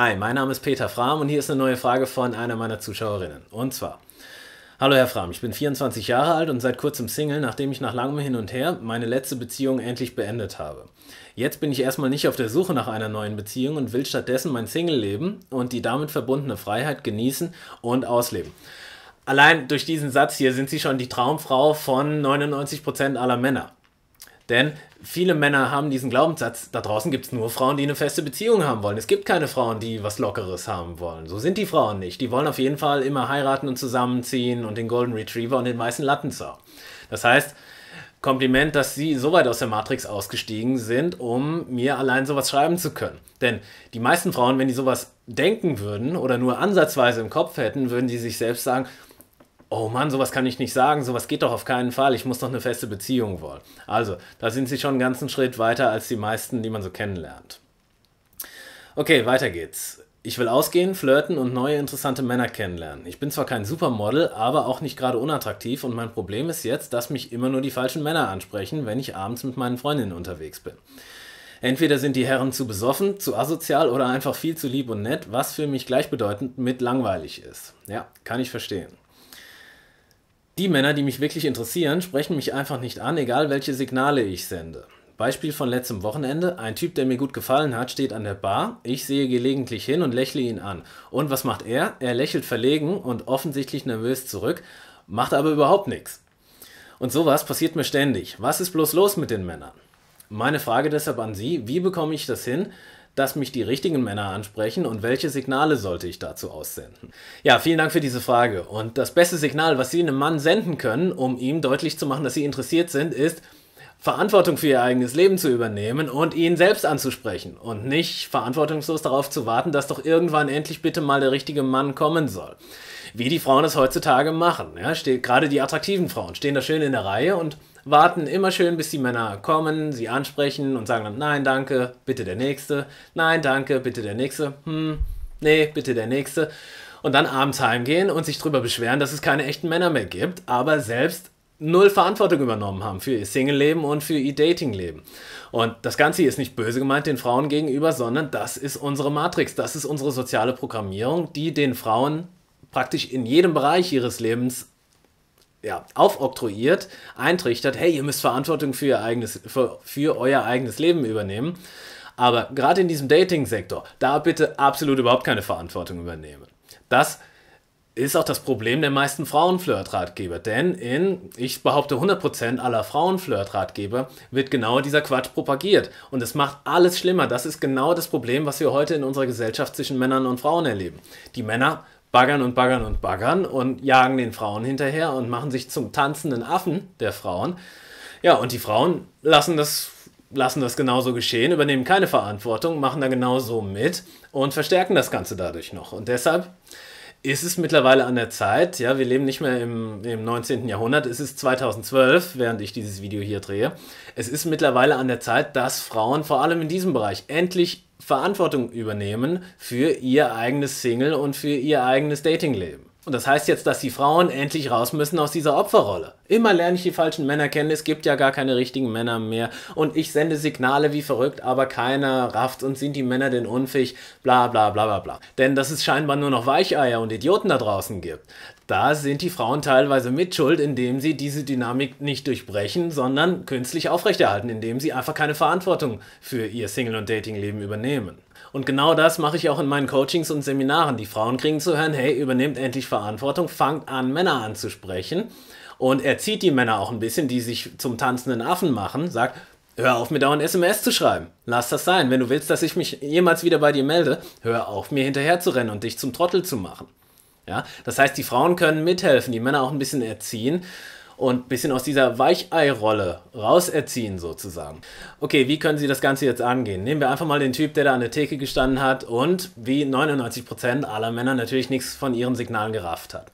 Hi, mein Name ist Peter Fram und hier ist eine neue Frage von einer meiner Zuschauerinnen. Und zwar. Hallo Herr Fram, ich bin 24 Jahre alt und seit kurzem Single, nachdem ich nach langem Hin und Her meine letzte Beziehung endlich beendet habe. Jetzt bin ich erstmal nicht auf der Suche nach einer neuen Beziehung und will stattdessen mein Single-Leben und die damit verbundene Freiheit genießen und ausleben. Allein durch diesen Satz hier sind Sie schon die Traumfrau von 99% aller Männer. Denn viele Männer haben diesen Glaubenssatz, da draußen gibt es nur Frauen, die eine feste Beziehung haben wollen. Es gibt keine Frauen, die was Lockeres haben wollen. So sind die Frauen nicht. Die wollen auf jeden Fall immer heiraten und zusammenziehen und den Golden Retriever und den weißen Lattenzau. Das heißt, Kompliment, dass Sie so weit aus der Matrix ausgestiegen sind, um mir allein sowas schreiben zu können. Denn die meisten Frauen, wenn die sowas denken würden oder nur ansatzweise im Kopf hätten, würden die sich selbst sagen, oh Mann, sowas kann ich nicht sagen, sowas geht doch auf keinen Fall, ich muss doch eine feste Beziehung wollen. Also, da sind sie schon einen ganzen Schritt weiter als die meisten, die man so kennenlernt. Okay, weiter geht's. Ich will ausgehen, flirten und neue interessante Männer kennenlernen. Ich bin zwar kein Supermodel, aber auch nicht gerade unattraktiv und mein Problem ist jetzt, dass mich immer nur die falschen Männer ansprechen, wenn ich abends mit meinen Freundinnen unterwegs bin. Entweder sind die Herren zu besoffen, zu asozial oder einfach viel zu lieb und nett, was für mich gleichbedeutend mit langweilig ist. Ja, kann ich verstehen. Die Männer, die mich wirklich interessieren, sprechen mich einfach nicht an, egal welche Signale ich sende. Beispiel von letztem Wochenende. Ein Typ, der mir gut gefallen hat, steht an der Bar. Ich sehe gelegentlich hin und lächle ihn an. Und was macht er? Er lächelt verlegen und offensichtlich nervös zurück, macht aber überhaupt nichts. Und sowas passiert mir ständig. Was ist bloß los mit den Männern? Meine Frage deshalb an Sie, wie bekomme ich das hin, dass mich die richtigen Männer ansprechen und welche Signale sollte ich dazu aussenden? Ja, vielen Dank für diese Frage. Und das beste Signal, was Sie einem Mann senden können, um ihm deutlich zu machen, dass Sie interessiert sind, ist, Verantwortung für ihr eigenes Leben zu übernehmen und ihn selbst anzusprechen und nicht verantwortungslos darauf zu warten, dass doch irgendwann endlich bitte mal der richtige Mann kommen soll. Wie die Frauen es heutzutage machen. Ja, gerade die attraktiven Frauen stehen da schön in der Reihe und warten immer schön, bis die Männer kommen, sie ansprechen und sagen dann, nein, danke, bitte der Nächste, nein, danke, bitte der Nächste, hm, nee, bitte der Nächste. Und dann abends heimgehen und sich darüber beschweren, dass es keine echten Männer mehr gibt, aber selbst null Verantwortung übernommen haben für ihr Single-Leben und für ihr Dating-Leben. Und das Ganze hier ist nicht böse gemeint den Frauen gegenüber, sondern das ist unsere Matrix, das ist unsere soziale Programmierung, die den Frauen praktisch in jedem Bereich ihres Lebens ja, aufoktroyiert, eintrichtert, hey, ihr müsst Verantwortung für, ihr eigenes, für, für euer eigenes Leben übernehmen. Aber gerade in diesem Dating-Sektor, da bitte absolut überhaupt keine Verantwortung übernehmen. Das ist auch das Problem der meisten Frauenflirt-Ratgeber, denn in, ich behaupte 100% aller Frauenflirt-Ratgeber wird genau dieser Quatsch propagiert und es macht alles schlimmer. Das ist genau das Problem, was wir heute in unserer Gesellschaft zwischen Männern und Frauen erleben. Die Männer baggern und baggern und baggern und jagen den Frauen hinterher und machen sich zum tanzenden Affen der Frauen. Ja, und die Frauen lassen das, lassen das genauso geschehen, übernehmen keine Verantwortung, machen da genauso mit und verstärken das Ganze dadurch noch. Und deshalb ist es mittlerweile an der Zeit, ja, wir leben nicht mehr im, im 19. Jahrhundert, es ist 2012, während ich dieses Video hier drehe. Es ist mittlerweile an der Zeit, dass Frauen vor allem in diesem Bereich endlich Verantwortung übernehmen für ihr eigenes Single und für ihr eigenes Datingleben. Und das heißt jetzt, dass die Frauen endlich raus müssen aus dieser Opferrolle. Immer lerne ich die falschen Männer kennen, es gibt ja gar keine richtigen Männer mehr und ich sende Signale wie verrückt, aber keiner rafft und sind die Männer denn unfähig, bla bla bla bla bla. Denn dass es scheinbar nur noch Weicheier und Idioten da draußen gibt, da sind die Frauen teilweise mit Schuld, indem sie diese Dynamik nicht durchbrechen, sondern künstlich aufrechterhalten, indem sie einfach keine Verantwortung für ihr Single- und Datingleben übernehmen. Und genau das mache ich auch in meinen Coachings und Seminaren. Die Frauen kriegen zu hören, hey, übernehmt endlich Verantwortung, fangt an, Männer anzusprechen und erzieht die Männer auch ein bisschen, die sich zum tanzenden Affen machen, sagt, hör auf, mir dauernd SMS zu schreiben. Lass das sein. Wenn du willst, dass ich mich jemals wieder bei dir melde, hör auf, mir hinterher zu rennen und dich zum Trottel zu machen. Ja? Das heißt, die Frauen können mithelfen, die Männer auch ein bisschen erziehen und ein bisschen aus dieser Weichei-Rolle rauserziehen sozusagen. Okay, wie können Sie das Ganze jetzt angehen? Nehmen wir einfach mal den Typ, der da an der Theke gestanden hat und wie 99% aller Männer natürlich nichts von ihren Signalen gerafft hat.